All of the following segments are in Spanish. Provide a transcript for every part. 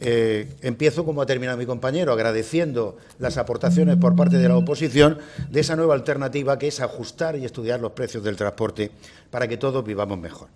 Eh, empiezo como ha terminado mi compañero, agradeciendo las aportaciones por parte de la oposición de esa nueva alternativa que es ajustar y estudiar los precios del transporte para que todos vivamos mejor.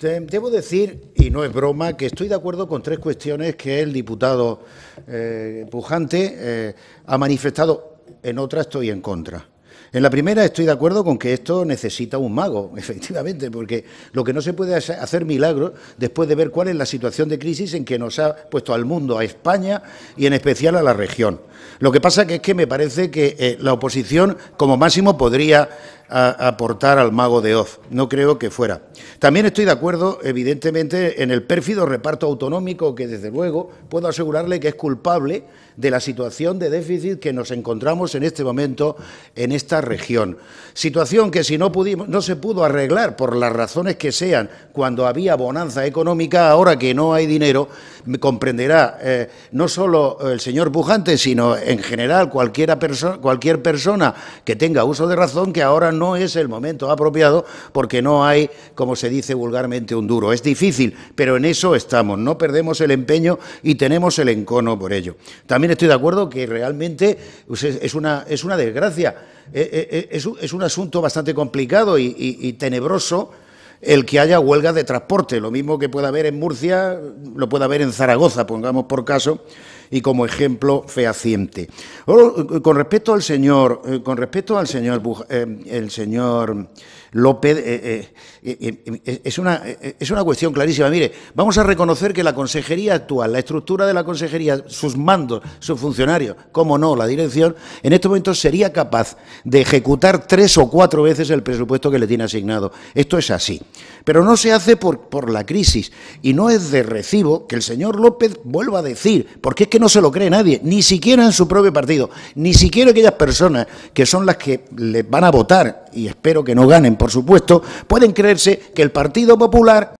Debo decir, y no es broma, que estoy de acuerdo con tres cuestiones que el diputado eh, Pujante eh, ha manifestado, en otras estoy en contra. En la primera estoy de acuerdo con que esto necesita un mago, efectivamente, porque lo que no se puede hacer milagros después de ver cuál es la situación de crisis en que nos ha puesto al mundo, a España y en especial a la región. Lo que pasa es que me parece que eh, la oposición como máximo podría a aportar al mago de Oz. No creo que fuera. También estoy de acuerdo, evidentemente, en el pérfido reparto autonómico que, desde luego, puedo asegurarle que es culpable de la situación de déficit que nos encontramos en este momento en esta región. Situación que si no, pudimos, no se pudo arreglar por las razones que sean cuando había bonanza económica, ahora que no hay dinero, comprenderá eh, no solo el señor Pujante, sino en general cualquier persona que tenga uso de razón que ahora no no es el momento apropiado porque no hay, como se dice vulgarmente, un duro. Es difícil, pero en eso estamos, no perdemos el empeño y tenemos el encono por ello. También estoy de acuerdo que realmente pues, es una, es una desgracia, eh, eh, eh, es, un asunto bastante complicado y tenebroso el que haya huelgas de transporte, lo mismo que pueda haber en Murcia, lo pueda haber en Zaragoza, pongamos por caso, y como ejemplo fehaciente. Oh, con respecto al señor, eh, con respecto al señor, eh, el señor López, eh, eh, eh, es, una, es una cuestión clarísima. Mire, vamos a reconocer que la consejería actual, la estructura de la consejería, sus mandos, sus funcionarios, como no, la dirección, en estos momentos sería capaz de ejecutar tres o cuatro veces el presupuesto que le tiene asignado. Esto es así. Pero no se hace por, por la crisis y no es de recibo que el señor López vuelva a decir, porque es que no se lo cree nadie, ni siquiera en su propio partido, ni siquiera aquellas personas que son las que le van a votar y espero que no ganen por supuesto, pueden creerse que el Partido Popular